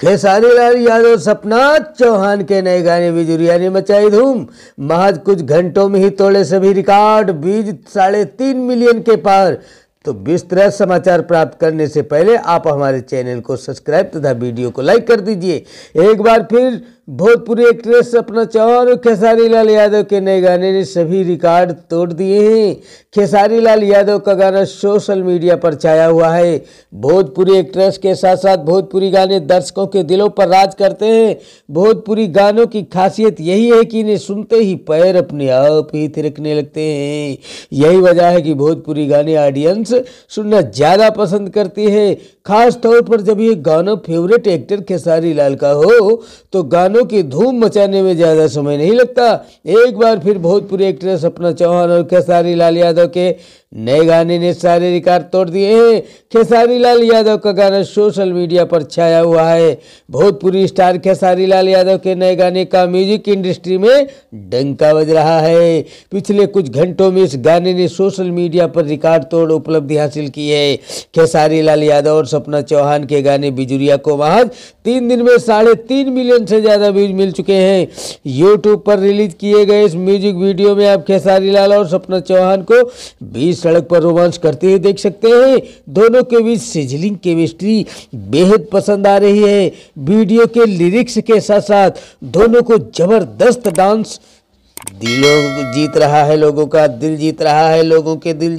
खेसारी लाल यादव सपना चौहान के नए गाने बिजुरिया ने मचाई धूम महज कुछ घंटों में ही तोड़े सभी रिकॉर्ड बीज साढ़े तीन मिलियन के पार तो विस्तृत समाचार प्राप्त करने से पहले आप हमारे चैनल को सब्सक्राइब तथा वीडियो को लाइक कर दीजिए एक बार फिर भोजपुरी एक्ट्रेस अपना चौर खेसारी लाल यादव के नए गाने ने सभी रिकॉर्ड तोड़ दिए हैं खेसारी लाल यादव का गाना सोशल मीडिया पर छाया हुआ है भोजपुरी एक्ट्रेस के साथ साथ भोजपुरी गाने दर्शकों के दिलों पर राज करते हैं भोजपुरी गानों की खासियत यही है कि इन्हें सुनते ही पैर अपने आप ही थिरकने लगते हैं यही वजह है कि भोजपुरी गाने ऑडियंस सुनना ज़्यादा पसंद करती है खासतौर पर जब ये गाना फेवरेट एक्टर खेसारी लाल का हो तो गानों गानों की धूम मचाने में ज़्यादा समय नहीं लगता एक बार फिर भोजपुरी एक्ट्रेस अपना चौहान और खेसारी लाल यादव के नए गाने ने सारे रिकॉर्ड तोड़ दिए हैं खेसारी लाल यादव का गाना सोशल मीडिया पर छाया हुआ है भोजपुरी स्टार खेसारी लाल यादव के नए गाने का म्यूजिक इंडस्ट्री में डंका बज रहा है पिछले कुछ घंटों में इस गाने ने सोशल मीडिया पर रिकॉर्ड तोड़ उपलब्धि हासिल की है खेसारी लाल यादव और सपना चौहान के गाने बिजुरिया को महज तीन दिन में साढ़े तीन मिलियन से ज़्यादा ज़्यादा व्यूज मिल चुके हैं यूट्यूब पर रिलीज किए गए इस म्यूजिक वीडियो में आप खेसारी लाल और सपना चौहान को बीच सड़क पर रोमांस करते हुए देख सकते हैं दोनों के बीच सिजलिंग केमिस्ट्री बेहद पसंद आ रही है वीडियो के लिरिक्स के साथ साथ दोनों को जबरदस्त डांस दिलों जीत रहा है लोगों का दिल जीत रहा है लोगों के दिल